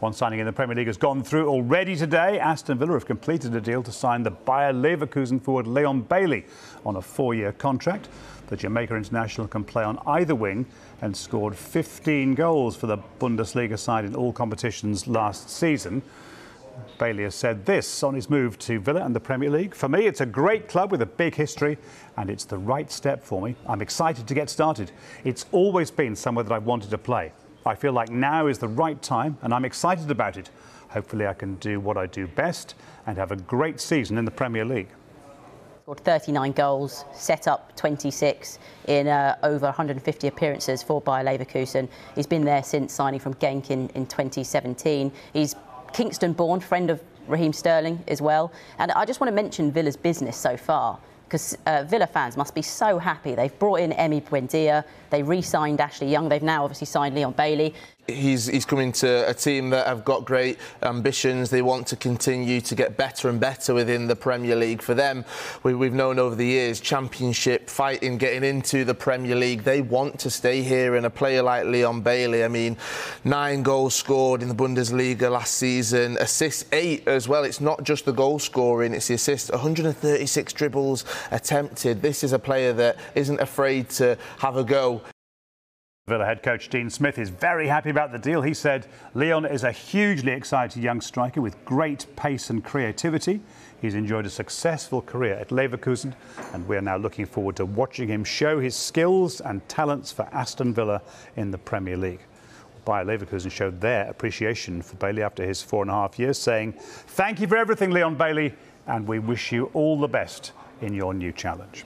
One signing in the Premier League has gone through already today. Aston Villa have completed a deal to sign the Bayer Leverkusen forward Leon Bailey on a four year contract. The Jamaica international can play on either wing and scored 15 goals for the Bundesliga side in all competitions last season. Bailey has said this on his move to Villa and the Premier League. For me, it's a great club with a big history, and it's the right step for me. I'm excited to get started. It's always been somewhere that I've wanted to play. I feel like now is the right time and I'm excited about it. Hopefully, I can do what I do best and have a great season in the Premier League. Scored 39 goals, set up 26 in uh, over 150 appearances for Bayer Leverkusen. He's been there since signing from Genk in, in 2017. He's Kingston born, friend of Raheem Sterling as well. And I just want to mention Villa's business so far because uh, Villa fans must be so happy. They've brought in Emi Buendia, they re signed Ashley Young, they've now obviously signed Leon Bailey he's he's coming to a team that have got great ambitions. They want to continue to get better and better within the Premier League. For them, we, have known over the years, Championship fighting, getting into the Premier League. They want to stay here. And a player like Leon Bailey, I mean, nine goals scored in the Bundesliga last season, assists eight as well. It's not just the goal scoring; it's the assists. 136 dribbles attempted. This is a player that isn't afraid to have a go. Villa head coach Dean Smith is very happy about the deal. He said Leon is a hugely excited young striker with great pace and creativity. He's enjoyed a successful career at Leverkusen, and we are now looking forward to watching him show his skills and talents for Aston Villa in the Premier League. Bayer Leverkusen showed their appreciation for Bailey after his four and a half years, saying, Thank you for everything, Leon Bailey, and we wish you all the best in your new challenge.